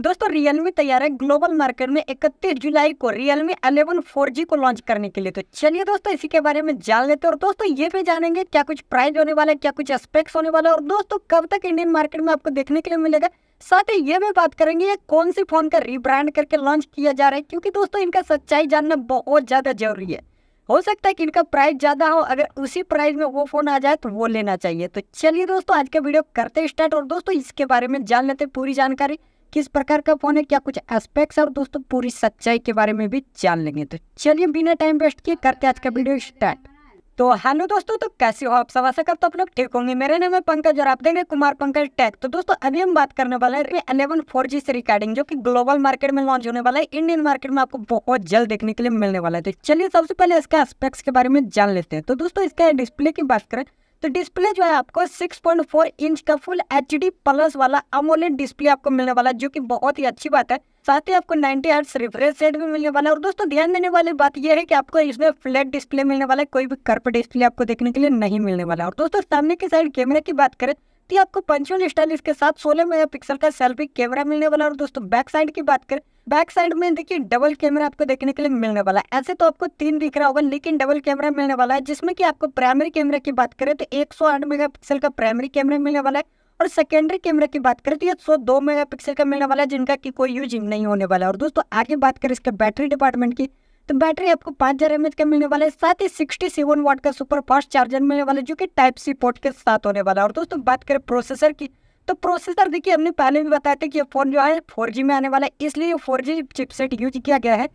दोस्तों रियलमी तैयार है ग्लोबल मार्केट में 31 जुलाई को रियलमी 11 जी को लॉन्च करने के लिए तो चलिए दोस्तों इसी के बारे में जान लेते हैं और दोस्तों ये भी जानेंगे क्या कुछ प्राइस होने वाला है क्या कुछ एस्पेक्ट्स होने वाला है और दोस्तों कब तक इंडियन मार्केट में आपको देखने के लिए मिलेगा साथ ही ये भी बात करेंगे ये कौन सी फोन का रिब्रांड करके लॉन्च किया जा रहा है क्योंकि दोस्तों इनका सच्चाई जानना बहुत ज़्यादा जरूरी है हो सकता है कि इनका प्राइस ज़्यादा हो अगर उसी प्राइस में वो फ़ोन आ जाए तो वो लेना चाहिए तो चलिए दोस्तों आज का वीडियो करते स्टार्ट और दोस्तों इसके बारे में जान लेते पूरी जानकारी किस प्रकार का फ़ोन है क्या कुछ एस्पेक्ट्स और दोस्तों पूरी सच्चाई के बारे में भी जान लेंगे तो चलिए बिना टाइम वेस्ट किए करते आज का वीडियो स्टार्ट तो हेलो दोस्तों तो कैसे हो आप सवा सकते आप लोग ठीक होंगे मेरे नाम है पंकज और आप देंगे कुमार पंकज टेक तो दोस्तों अभी हम बात करने वाले हैं अलेवन फोर जी से रिकॉर्डिंग जो कि ग्लोबल मार्केट में लॉन्च होने वाला है इंडियन मार्केट में आपको बहुत जल्द देखने के लिए मिलने वाला है तो चलिए सबसे पहले इसके एस्पेक्ट्स के बारे में जान लेते हैं तो दोस्तों इसका डिस्प्ले की बात करें तो डिस्प्ले जो है आपको 6.4 इंच का फुल एच डी प्लस वाला अमोलेट डिस्प्ले आपको मिलने वाला है जो कि बहुत ही अच्छी बात है साथ ही आपको 90 हर्ट्स रिफ्रेश रेट भी मिलने वाला है और दोस्तों ध्यान देने वाली बात यह है कि आपको इसमें फ्लैट डिस्प्ले मिलने वाला है कोई भी कर्प डिस्प्ले आपको देखने के लिए नहीं मिलने वाला और दोस्तों सामने की साइड कैमरे की बात करें तो आपको पंचुअल स्टाइल इसके साथ सोलह मेगा का सेल्फी कैमरा मिलने वाला और दोस्तों बैक साइड की बात करें बैक साइड में देखिए डबल कैमरा आपको देखने के लिए मिलने वाला है ऐसे तो आपको तीन दिख रहा होगा लेकिन डबल कैमरा मिलने वाला है जिसमें कि आपको प्राइमरी कैमरा की बात करें तो एक मेगापिक्सल का प्राइमरी कैमरा मिलने वाला है और सेकेंडरी कैमरा की बात करें तो ये सौ दो मेगा पिक्सल का मिलने वाला है जिनका की कोई यूज नहीं होने वाला है और दोस्तों आगे बात करें इसके बैटरी डिपार्टमेंट की तो बैटरी आपको पाँच हज़ार एम का मिलने वाला है साथ ही सिक्सटी सेवन का सुपर फास्ट चार्जर मिलने वाला है जो कि टाइप सी पोर्ट के साथ होने वाला है और दोस्तों बात करें प्रोसेसर की तो प्रोसेसर देखिए हमने पहले भी बताया था कि ये फ़ोन जो है फोर में आने वाला है इसलिए फोर जी चिपसेट यूज किया गया है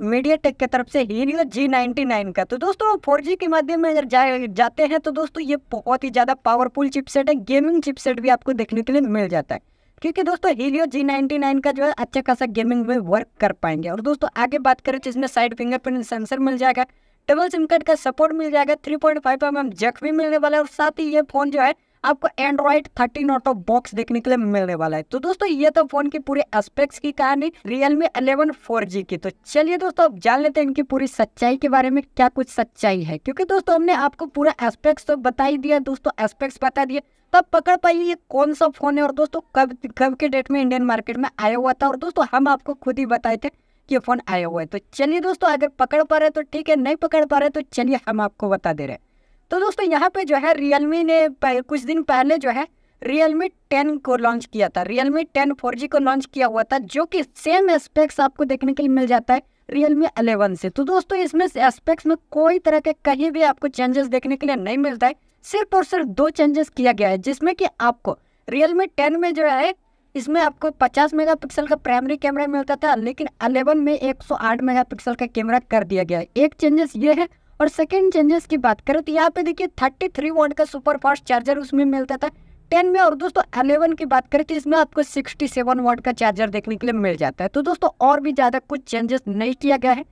मीडिया टेक की तरफ से हीरियो जी नाइन्टी नाइन का तो दोस्तों फोर जी के माध्यम में अगर जाए जाते हैं तो दोस्तों ये बहुत ही ज़्यादा पावरफुल चिपसेट है गेमिंग चिपसेट भी आपको देखने के लिए मिल जाता है क्योंकि दोस्तों हीरियो जी नाइन्टी नाइन का जो है अच्छा खासा गेमिंग में वर्क कर पाएंगे और दोस्तों आगे बात करें तो इसमें साइड फिंगरप्रिंट सेंसर मिल जाएगा डबल सिम कार्ड का सपोर्ट मिल जाएगा three point five M M jack भी मिलने वाला है और साथ ही ये फ़ोन जो है आपको एंड्रॉइड थर्टीन ऑटो बॉक्स देखने के लिए मिलने वाला है तो दोस्तों ये तो फोन के पूरे एस्पेक्ट्स की कहानी रियलमी अलेवन फोर जी की तो चलिए दोस्तों जान लेते हैं इनकी पूरी सच्चाई के बारे में क्या कुछ सच्चाई है क्योंकि दोस्तों हमने आपको पूरा एस्पेक्ट्स तो बता ही दिया दोस्तों एस्पेक्ट्स बता दिए तब पकड़ पाइए ये कौन सा फोन है और दोस्तों कब कब के डेट में इंडियन मार्केट में आया हुआ था और दोस्तों हम आपको खुद ही बताए थे ये फोन आया हुआ है तो चलिए दोस्तों अगर पकड़ पा रहे तो ठीक है नहीं पकड़ पा रहे तो चलिए हम आपको बता दे रहे हैं तो दोस्तों यहाँ पे जो है रियलमी ने कुछ दिन पहले जो है रियलमी टेन को लॉन्च किया था रियलमी टेन फोर जी को लॉन्च किया हुआ था जो कि सेम स्पेक्स आपको देखने के लिए मिल जाता है रियलमी अलेवन से तो दोस्तों इसमें स्पेक्स में कोई तरह के कहीं भी आपको चेंजेस देखने के लिए नहीं मिलता है सिर्फ और सिर्फ दो चेंजेस किया गया है जिसमें कि आपको रियलमी टेन में जो है इसमें आपको 50 पिक्सल का प्राइमरी कैमरा मिलता था लेकिन अलेवन में एक सौ का कैमरा कर दिया गया है एक चेंजेस ये है और सेकेंड चेंजेस की बात करें तो यहाँ पे देखिए थर्टी थ्री वोल्ट का सुपर फास्ट चार्जर उसमें मिलता था टेन में और दोस्तों अलेवन की बात करें तो इसमें आपको सिक्सटी सेवन वोट का चार्जर देखने के लिए मिल जाता है तो दोस्तों और भी ज़्यादा कुछ चेंजेस नहीं किया गया है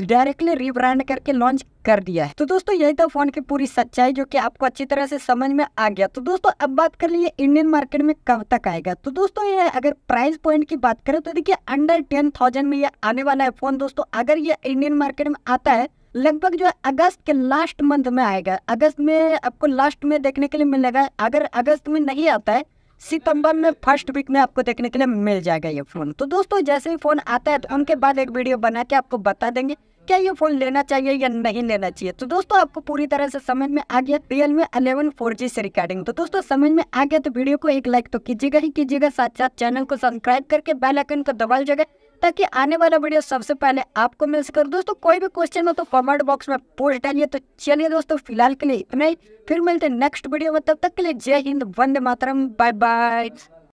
डायरेक्टली रिब्रांड करके लॉन्च कर दिया है तो दोस्तों यही था फोन की पूरी सच्चाई जो कि आपको अच्छी तरह से समझ में आ गया तो दोस्तों अब बात कर लिए इंडियन मार्केट में कब तक आएगा तो दोस्तों ये अगर प्राइस पॉइंट की बात करें तो देखिए अंडर टेन थाउजेंड में ये आने वाला है फोन दोस्तों अगर ये इंडियन मार्केट में आता है लगभग जो अगस्त के लास्ट मंथ में आएगा अगस्त में आपको लास्ट में देखने के लिए मिलेगा अगर अगस्त में नहीं आता है सितंबर में फर्स्ट वीक में आपको देखने के लिए मिल जाएगा ये फ़ोन तो दोस्तों जैसे ही फ़ोन आता है तो उनके बाद एक वीडियो बना के आपको बता देंगे क्या ये फ़ोन लेना चाहिए या नहीं लेना चाहिए तो दोस्तों आपको पूरी तरह से समझ में आ गया रियल में अलेवन फोर जी से रिकॉर्डिंग तो दोस्तों समझ में आ गया तो वीडियो को एक लाइक तो कीजिएगा ही कीजिएगा साथ साथ चैनल को सब्सक्राइब करके बेलाइकन को दबा लीजिएगा ताकि आने वाला वीडियो सबसे पहले आपको मिल सके दोस्तों कोई भी क्वेश्चन हो तो कमेंट बॉक्स में पोस्ट डालिए तो चलिए दोस्तों फिलहाल के लिए इतना ही फिर मिलते हैं नेक्स्ट वीडियो में तब तक के लिए जय हिंद वंदे मातरम बाय बाय